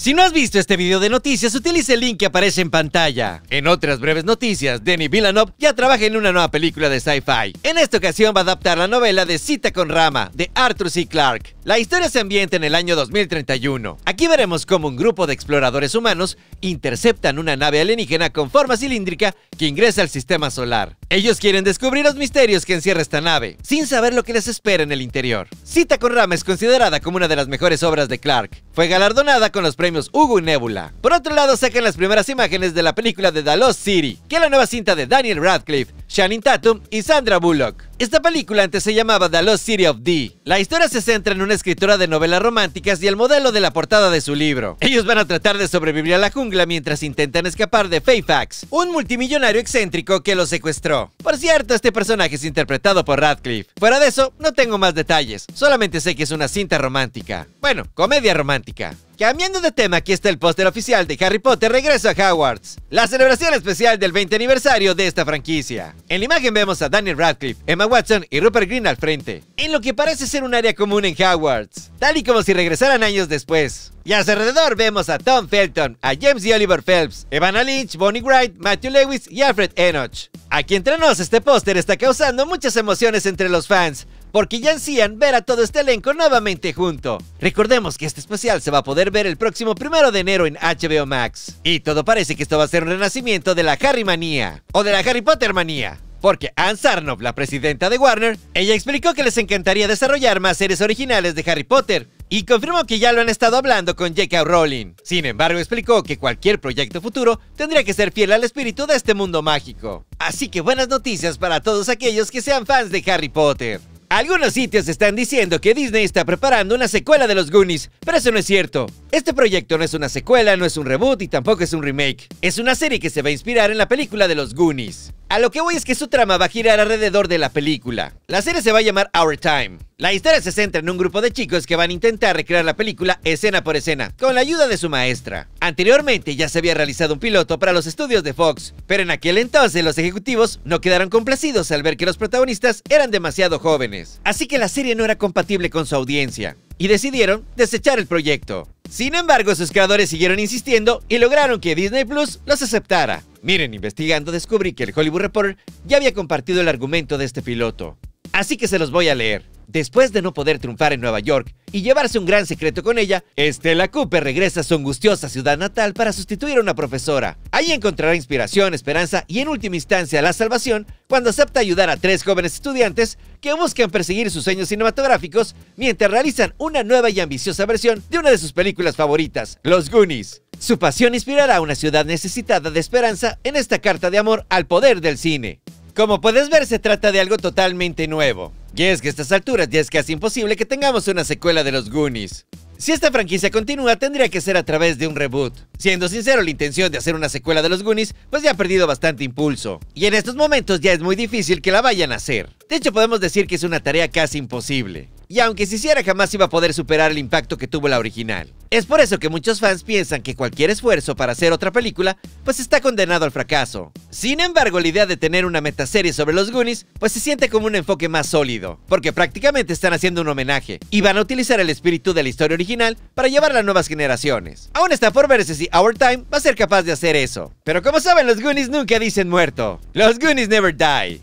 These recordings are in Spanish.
Si no has visto este video de noticias, utilice el link que aparece en pantalla. En otras breves noticias, Danny Villanov ya trabaja en una nueva película de sci-fi. En esta ocasión va a adaptar la novela de Cita con Rama, de Arthur C. Clarke. La historia se ambienta en el año 2031. Aquí veremos cómo un grupo de exploradores humanos interceptan una nave alienígena con forma cilíndrica que ingresa al sistema solar. Ellos quieren descubrir los misterios que encierra esta nave, sin saber lo que les espera en el interior. Cita con Rama es considerada como una de las mejores obras de Clarke. Fue galardonada con los premios Hugo y Nebula. Por otro lado, sacan las primeras imágenes de la película de The Lost City, que es la nueva cinta de Daniel Radcliffe, Shannon Tatum y Sandra Bullock. Esta película antes se llamaba The Lost City of D. La historia se centra en una escritora de novelas románticas y el modelo de la portada de su libro. Ellos van a tratar de sobrevivir a la jungla mientras intentan escapar de Fayfax, un multimillonario excéntrico que los secuestró. Por cierto, este personaje es interpretado por Radcliffe. Fuera de eso, no tengo más detalles, solamente sé que es una cinta romántica. Bueno, comedia romántica. Cambiando de tema, aquí está el póster oficial de Harry Potter Regreso a Hogwarts, la celebración especial del 20 aniversario de esta franquicia. En la imagen vemos a Daniel Radcliffe, Emma Watson y Rupert Green al frente, en lo que parece ser un área común en Hogwarts, tal y como si regresaran años después. Y a su alrededor vemos a Tom Felton, a James y Oliver Phelps, Evana Lynch, Bonnie Wright, Matthew Lewis y Alfred Enoch. Aquí entre nos este póster está causando muchas emociones entre los fans, porque ya ansían ver a todo este elenco nuevamente junto. Recordemos que este especial se va a poder ver el próximo primero de enero en HBO Max. Y todo parece que esto va a ser un renacimiento de la Harry manía, o de la Harry Potter manía. Porque Anne Sarnoff, la presidenta de Warner, ella explicó que les encantaría desarrollar más series originales de Harry Potter, y confirmó que ya lo han estado hablando con J.K. Rowling. Sin embargo, explicó que cualquier proyecto futuro tendría que ser fiel al espíritu de este mundo mágico. Así que buenas noticias para todos aquellos que sean fans de Harry Potter. Algunos sitios están diciendo que Disney está preparando una secuela de los Goonies, pero eso no es cierto. Este proyecto no es una secuela, no es un reboot y tampoco es un remake. Es una serie que se va a inspirar en la película de los Goonies. A lo que voy es que su trama va a girar alrededor de la película. La serie se va a llamar Our Time. La historia se centra en un grupo de chicos que van a intentar recrear la película escena por escena, con la ayuda de su maestra. Anteriormente ya se había realizado un piloto para los estudios de Fox, pero en aquel entonces los ejecutivos no quedaron complacidos al ver que los protagonistas eran demasiado jóvenes. Así que la serie no era compatible con su audiencia, y decidieron desechar el proyecto. Sin embargo, sus creadores siguieron insistiendo y lograron que Disney Plus los aceptara. Miren, investigando descubrí que el Hollywood Reporter ya había compartido el argumento de este piloto. Así que se los voy a leer. Después de no poder triunfar en Nueva York y llevarse un gran secreto con ella, Stella Cooper regresa a su angustiosa ciudad natal para sustituir a una profesora. Ahí encontrará inspiración, esperanza y en última instancia la salvación cuando acepta ayudar a tres jóvenes estudiantes que buscan perseguir sus sueños cinematográficos mientras realizan una nueva y ambiciosa versión de una de sus películas favoritas, Los Goonies. Su pasión inspirará a una ciudad necesitada de esperanza en esta carta de amor al poder del cine. Como puedes ver, se trata de algo totalmente nuevo. Y es que a estas alturas ya es casi imposible que tengamos una secuela de los Goonies. Si esta franquicia continúa, tendría que ser a través de un reboot. Siendo sincero, la intención de hacer una secuela de los Goonies, pues ya ha perdido bastante impulso. Y en estos momentos ya es muy difícil que la vayan a hacer. De hecho, podemos decir que es una tarea casi imposible y aunque se hiciera jamás iba a poder superar el impacto que tuvo la original. Es por eso que muchos fans piensan que cualquier esfuerzo para hacer otra película pues está condenado al fracaso. Sin embargo, la idea de tener una metaserie sobre los Goonies pues se siente como un enfoque más sólido, porque prácticamente están haciendo un homenaje y van a utilizar el espíritu de la historia original para llevarla a nuevas generaciones. Aún está por verse si Our Time va a ser capaz de hacer eso. Pero como saben, los Goonies nunca dicen muerto. Los Goonies never die.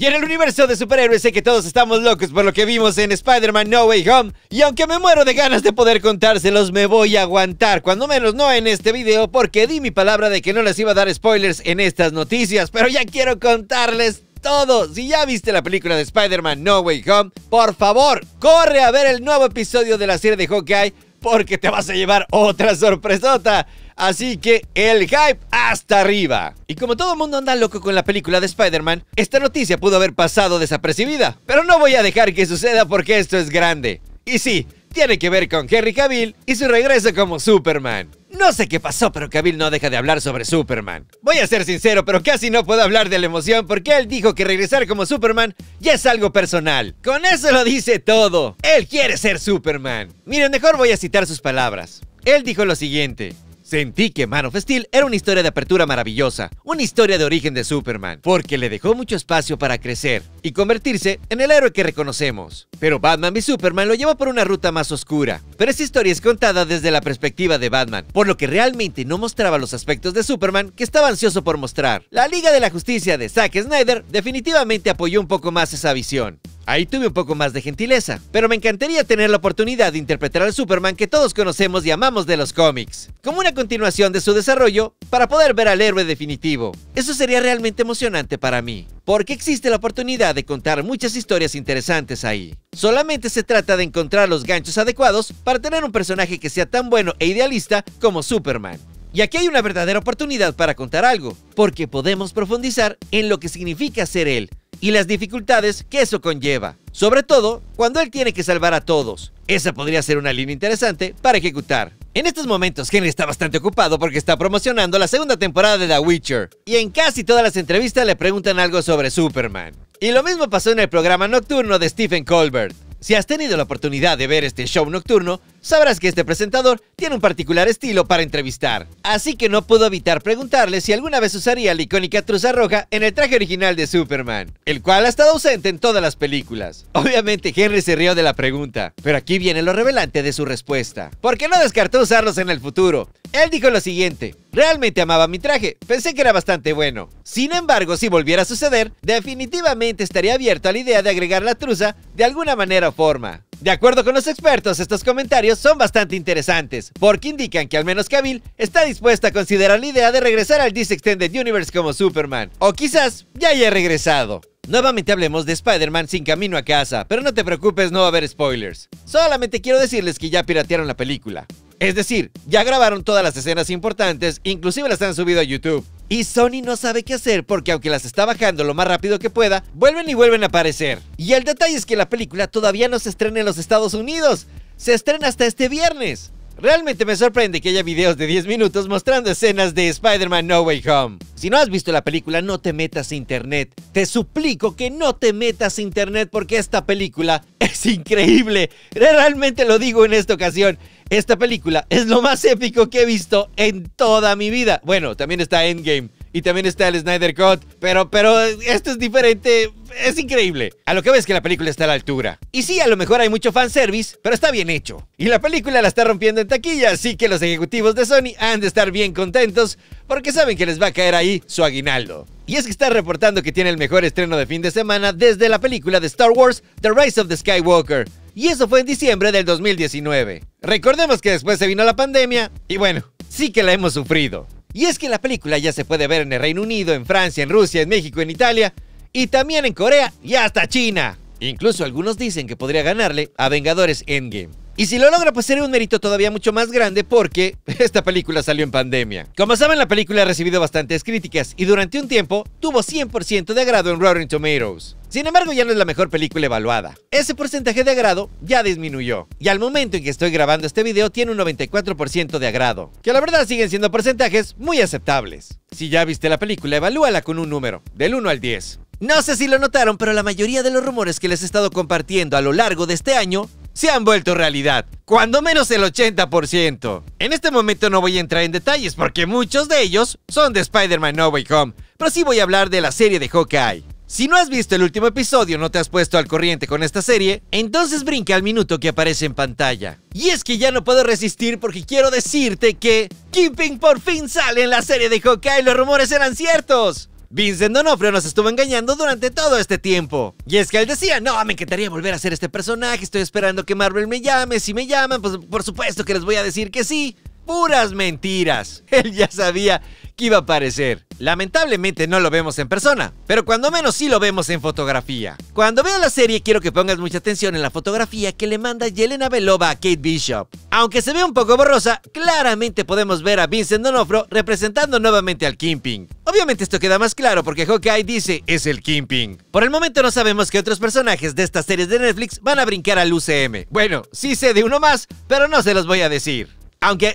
Y en el universo de superhéroes sé que todos estamos locos por lo que vimos en Spider-Man No Way Home. Y aunque me muero de ganas de poder contárselos, me voy a aguantar. Cuando menos no en este video, porque di mi palabra de que no les iba a dar spoilers en estas noticias. Pero ya quiero contarles todo. Si ya viste la película de Spider-Man No Way Home, por favor, corre a ver el nuevo episodio de la serie de Hawkeye porque te vas a llevar otra sorpresota. Así que el hype hasta arriba. Y como todo el mundo anda loco con la película de Spider-Man, esta noticia pudo haber pasado desapercibida. Pero no voy a dejar que suceda porque esto es grande. Y sí, tiene que ver con Henry Cavill y su regreso como Superman. No sé qué pasó, pero Cavill no deja de hablar sobre Superman. Voy a ser sincero, pero casi no puedo hablar de la emoción porque él dijo que regresar como Superman ya es algo personal. Con eso lo dice todo. Él quiere ser Superman. Miren, mejor voy a citar sus palabras. Él dijo lo siguiente. Sentí que Man of Steel era una historia de apertura maravillosa, una historia de origen de Superman, porque le dejó mucho espacio para crecer y convertirse en el héroe que reconocemos. Pero Batman y Superman lo llevó por una ruta más oscura, pero esa historia es contada desde la perspectiva de Batman, por lo que realmente no mostraba los aspectos de Superman que estaba ansioso por mostrar. La Liga de la Justicia de Zack Snyder definitivamente apoyó un poco más esa visión, Ahí tuve un poco más de gentileza, pero me encantaría tener la oportunidad de interpretar al Superman que todos conocemos y amamos de los cómics, como una continuación de su desarrollo para poder ver al héroe definitivo. Eso sería realmente emocionante para mí, porque existe la oportunidad de contar muchas historias interesantes ahí. Solamente se trata de encontrar los ganchos adecuados para tener un personaje que sea tan bueno e idealista como Superman. Y aquí hay una verdadera oportunidad para contar algo, porque podemos profundizar en lo que significa ser él, y las dificultades que eso conlleva, sobre todo cuando él tiene que salvar a todos. Esa podría ser una línea interesante para ejecutar. En estos momentos, Henry está bastante ocupado porque está promocionando la segunda temporada de The Witcher, y en casi todas las entrevistas le preguntan algo sobre Superman. Y lo mismo pasó en el programa nocturno de Stephen Colbert. Si has tenido la oportunidad de ver este show nocturno, Sabrás que este presentador tiene un particular estilo para entrevistar, así que no pudo evitar preguntarle si alguna vez usaría la icónica truza roja en el traje original de Superman, el cual ha estado ausente en todas las películas. Obviamente Henry se rió de la pregunta, pero aquí viene lo revelante de su respuesta, porque no descartó usarlos en el futuro. Él dijo lo siguiente, realmente amaba mi traje, pensé que era bastante bueno. Sin embargo, si volviera a suceder, definitivamente estaría abierto a la idea de agregar la truza de alguna manera o forma. De acuerdo con los expertos, estos comentarios son bastante interesantes, porque indican que al menos Cavill está dispuesta a considerar la idea de regresar al DC Extended Universe como Superman, o quizás ya haya regresado. Nuevamente hablemos de Spider-Man sin camino a casa, pero no te preocupes, no va a haber spoilers. Solamente quiero decirles que ya piratearon la película. Es decir, ya grabaron todas las escenas importantes, inclusive las han subido a YouTube. Y Sony no sabe qué hacer porque aunque las está bajando lo más rápido que pueda, vuelven y vuelven a aparecer. Y el detalle es que la película todavía no se estrena en los Estados Unidos. Se estrena hasta este viernes. Realmente me sorprende que haya videos de 10 minutos mostrando escenas de Spider-Man No Way Home. Si no has visto la película, no te metas a internet. Te suplico que no te metas a internet porque esta película es increíble. Realmente lo digo en esta ocasión. Esta película es lo más épico que he visto en toda mi vida. Bueno, también está Endgame y también está el Snyder Cut, pero, pero esto es diferente, es increíble. A lo que ves que la película está a la altura. Y sí, a lo mejor hay mucho fanservice, pero está bien hecho. Y la película la está rompiendo en taquilla, así que los ejecutivos de Sony han de estar bien contentos porque saben que les va a caer ahí su aguinaldo. Y es que está reportando que tiene el mejor estreno de fin de semana desde la película de Star Wars, The Rise of the Skywalker. Y eso fue en diciembre del 2019. Recordemos que después se vino la pandemia y bueno, sí que la hemos sufrido. Y es que la película ya se puede ver en el Reino Unido, en Francia, en Rusia, en México, en Italia y también en Corea y hasta China. Incluso algunos dicen que podría ganarle a Vengadores Endgame. Y si lo logra, pues sería un mérito todavía mucho más grande porque esta película salió en pandemia. Como saben, la película ha recibido bastantes críticas y durante un tiempo tuvo 100% de agrado en Rotten Tomatoes. Sin embargo, ya no es la mejor película evaluada. Ese porcentaje de agrado ya disminuyó. Y al momento en que estoy grabando este video tiene un 94% de agrado. Que la verdad siguen siendo porcentajes muy aceptables. Si ya viste la película, evalúala con un número, del 1 al 10. No sé si lo notaron, pero la mayoría de los rumores que les he estado compartiendo a lo largo de este año se han vuelto realidad, cuando menos el 80%. En este momento no voy a entrar en detalles porque muchos de ellos son de Spider-Man No Way Home, pero sí voy a hablar de la serie de Hawkeye. Si no has visto el último episodio, no te has puesto al corriente con esta serie, entonces brinca al minuto que aparece en pantalla. Y es que ya no puedo resistir porque quiero decirte que ¡Keeping por fin sale en la serie de Hawkeye, los rumores eran ciertos. Vincent Donofrio nos estuvo engañando durante todo este tiempo. Y es que él decía, no, me encantaría volver a ser este personaje, estoy esperando que Marvel me llame, si me llaman, pues por supuesto que les voy a decir que sí puras mentiras. Él ya sabía que iba a aparecer. Lamentablemente no lo vemos en persona, pero cuando menos sí lo vemos en fotografía. Cuando veo la serie quiero que pongas mucha atención en la fotografía que le manda Yelena Belova a Kate Bishop. Aunque se ve un poco borrosa, claramente podemos ver a Vincent Donofro representando nuevamente al Kingpin. Obviamente esto queda más claro porque Hawkeye dice es el Kingpin. Por el momento no sabemos que otros personajes de estas series de Netflix van a brincar al UCM. Bueno, sí sé de uno más, pero no se los voy a decir. Aunque,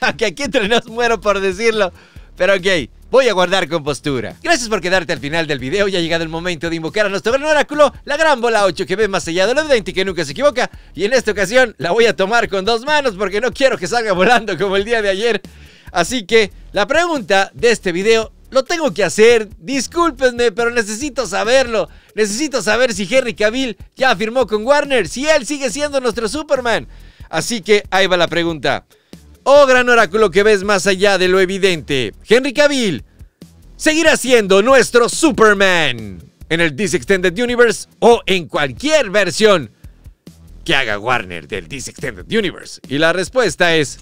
aquí entre nos muero por decirlo, pero ok. Voy a guardar compostura. Gracias por quedarte al final del video Ya ha llegado el momento de invocar a nuestro gran oráculo, la gran bola 8 que ve más allá de lo 20 que nunca se equivoca. Y en esta ocasión la voy a tomar con dos manos porque no quiero que salga volando como el día de ayer. Así que la pregunta de este video lo tengo que hacer. Discúlpenme, pero necesito saberlo. Necesito saber si Henry Cavill ya firmó con Warner, si él sigue siendo nuestro Superman. Así que ahí va la pregunta oh gran oráculo que ves más allá de lo evidente, Henry Cavill seguirá siendo nuestro Superman en el Disextended Extended Universe o en cualquier versión que haga Warner del Disextended Extended Universe. Y la respuesta es...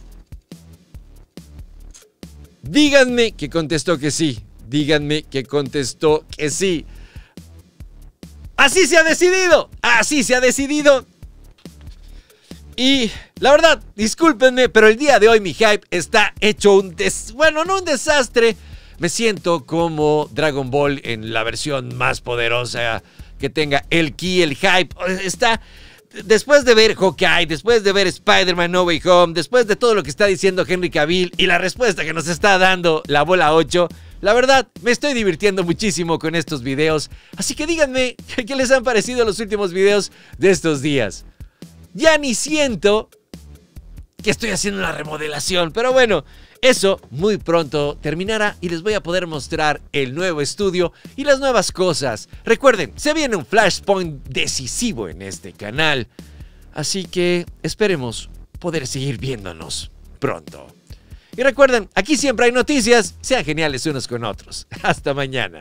Díganme que contestó que sí. Díganme que contestó que sí. Así se ha decidido. Así se ha decidido. Y la verdad, discúlpenme, pero el día de hoy mi hype está hecho un des... Bueno, no un desastre. Me siento como Dragon Ball en la versión más poderosa que tenga el ki, el hype. Está después de ver Hawkeye, después de ver Spider-Man No Way Home, después de todo lo que está diciendo Henry Cavill y la respuesta que nos está dando la bola 8, la verdad me estoy divirtiendo muchísimo con estos videos, así que díganme qué les han parecido los últimos videos de estos días ya ni siento que estoy haciendo la remodelación. Pero bueno, eso muy pronto terminará y les voy a poder mostrar el nuevo estudio y las nuevas cosas. Recuerden, se viene un flashpoint decisivo en este canal. Así que esperemos poder seguir viéndonos pronto. Y recuerden, aquí siempre hay noticias, sean geniales unos con otros. Hasta mañana.